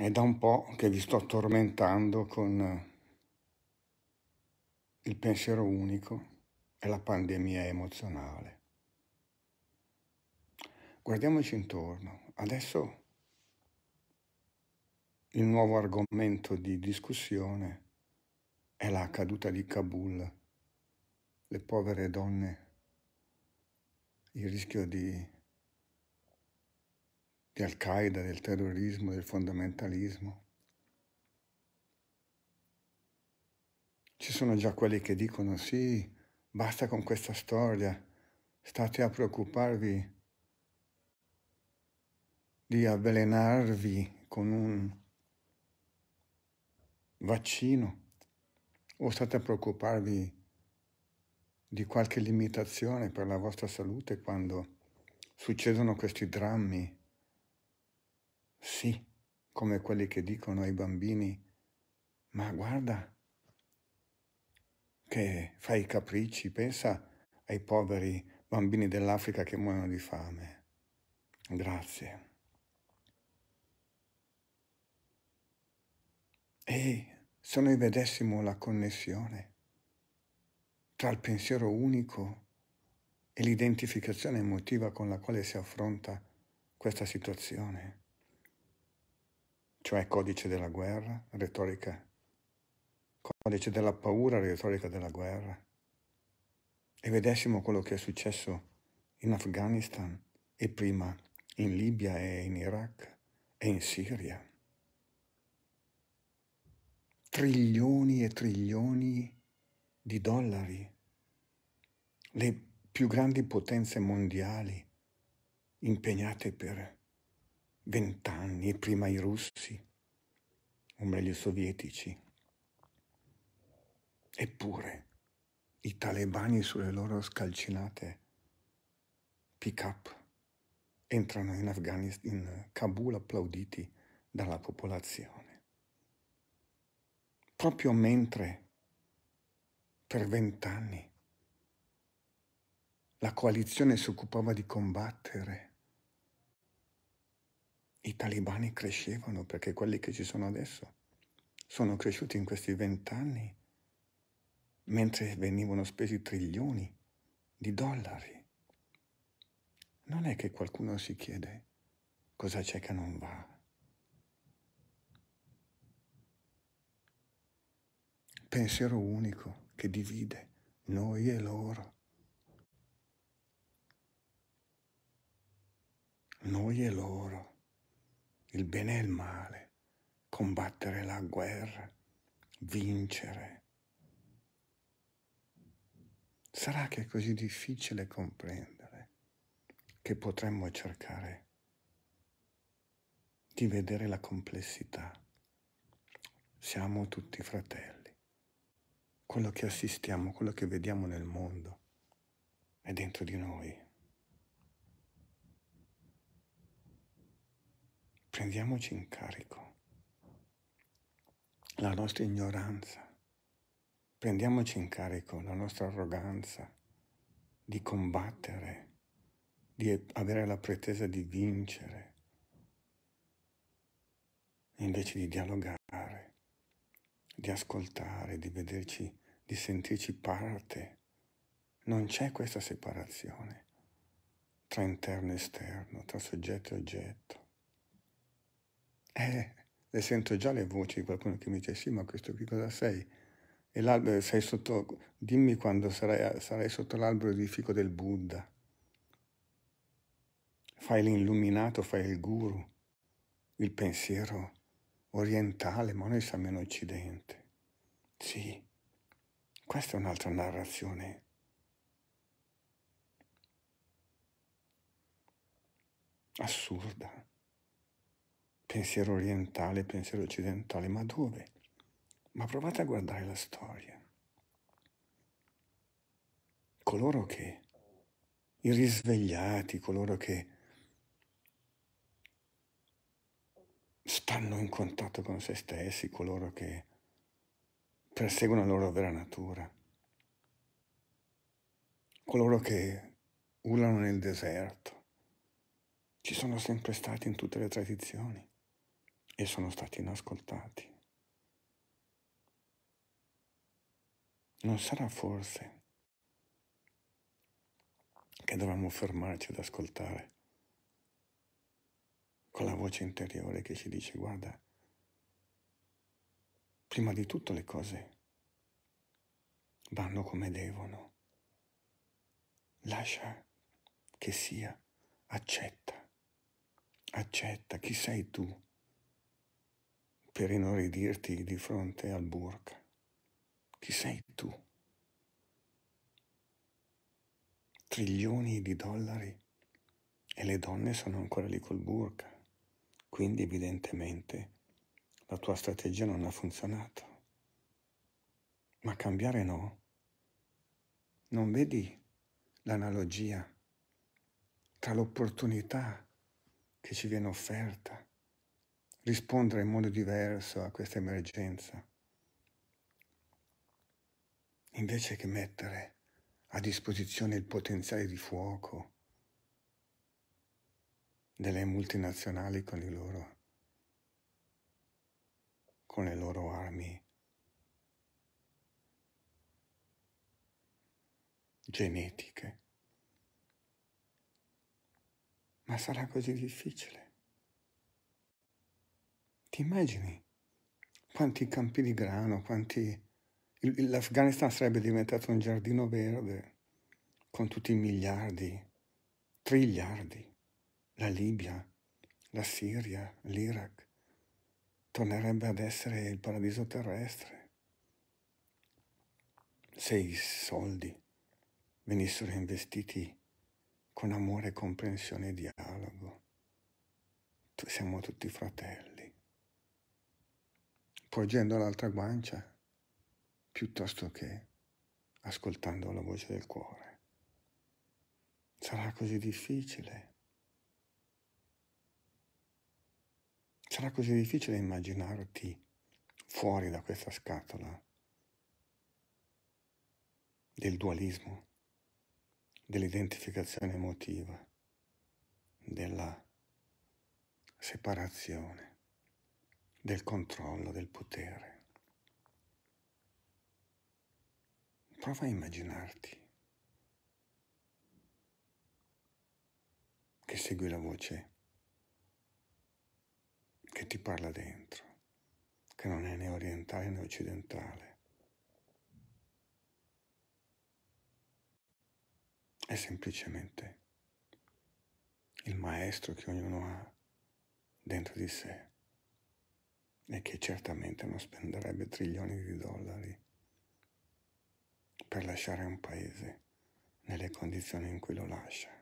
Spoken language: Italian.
È da un po' che vi sto tormentando con eh, il pensiero unico e la pandemia emozionale. Guardiamoci intorno. Adesso il nuovo argomento di discussione è la caduta di Kabul, le povere donne, il rischio di di Al-Qaeda, del terrorismo, del fondamentalismo. Ci sono già quelli che dicono sì, basta con questa storia, state a preoccuparvi di avvelenarvi con un vaccino o state a preoccuparvi di qualche limitazione per la vostra salute quando succedono questi drammi sì, come quelli che dicono ai bambini, ma guarda che fai i capricci, pensa ai poveri bambini dell'Africa che muoiono di fame. Grazie. E se noi vedessimo la connessione tra il pensiero unico e l'identificazione emotiva con la quale si affronta questa situazione, cioè codice della guerra, retorica, codice della paura, retorica della guerra, e vedessimo quello che è successo in Afghanistan e prima in Libia e in Iraq e in Siria. Trilioni e trilioni di dollari, le più grandi potenze mondiali impegnate per vent'anni prima i russi, o meglio i sovietici. Eppure i talebani sulle loro scalcinate pick-up entrano in Afghanistan, in Kabul applauditi dalla popolazione. Proprio mentre per vent'anni la coalizione si occupava di combattere i talibani crescevano perché quelli che ci sono adesso sono cresciuti in questi vent'anni mentre venivano spesi trilioni di dollari. Non è che qualcuno si chiede cosa c'è che non va. Pensiero unico che divide noi e loro. Noi e loro il bene e il male, combattere la guerra, vincere. Sarà che è così difficile comprendere che potremmo cercare di vedere la complessità. Siamo tutti fratelli. Quello che assistiamo, quello che vediamo nel mondo è dentro di noi. prendiamoci in carico la nostra ignoranza, prendiamoci in carico la nostra arroganza di combattere, di avere la pretesa di vincere, invece di dialogare, di ascoltare, di vederci, di sentirci parte. Non c'è questa separazione tra interno e esterno, tra soggetto e oggetto. Eh, le sento già le voci di qualcuno che mi dice sì ma questo qui cosa sei? E l'albero sei sotto, dimmi quando sarai, sarai sotto l'albero di fico del Buddha. Fai l'illuminato, fai il guru, il pensiero orientale, ma noi siamo in occidente. Sì, questa è un'altra narrazione assurda pensiero orientale, pensiero occidentale, ma dove? Ma provate a guardare la storia. Coloro che, i risvegliati, coloro che stanno in contatto con se stessi, coloro che perseguono la loro vera natura, coloro che urlano nel deserto, ci sono sempre stati in tutte le tradizioni e sono stati inascoltati. Non sarà forse che dovremmo fermarci ad ascoltare con la voce interiore che ci dice guarda, prima di tutto le cose vanno come devono, lascia che sia, accetta, accetta chi sei tu per inorridirti di fronte al burka. Chi sei tu? Trilioni di dollari e le donne sono ancora lì col burka, quindi evidentemente la tua strategia non ha funzionato. Ma cambiare no. Non vedi l'analogia tra l'opportunità che ci viene offerta rispondere in modo diverso a questa emergenza, invece che mettere a disposizione il potenziale di fuoco delle multinazionali con, loro, con le loro armi genetiche. Ma sarà così difficile. Ti immagini quanti campi di grano, quanti... L'Afghanistan sarebbe diventato un giardino verde con tutti i miliardi, triliardi, la Libia, la Siria, l'Iraq, tornerebbe ad essere il paradiso terrestre se i soldi venissero investiti con amore, comprensione e dialogo. Siamo tutti fratelli porgendo l'altra guancia piuttosto che ascoltando la voce del cuore. Sarà così difficile. Sarà così difficile immaginarti fuori da questa scatola del dualismo, dell'identificazione emotiva, della separazione del controllo, del potere. Prova a immaginarti che segui la voce che ti parla dentro, che non è né orientale né occidentale. È semplicemente il maestro che ognuno ha dentro di sé e che certamente non spenderebbe trilioni di dollari per lasciare un paese nelle condizioni in cui lo lascia.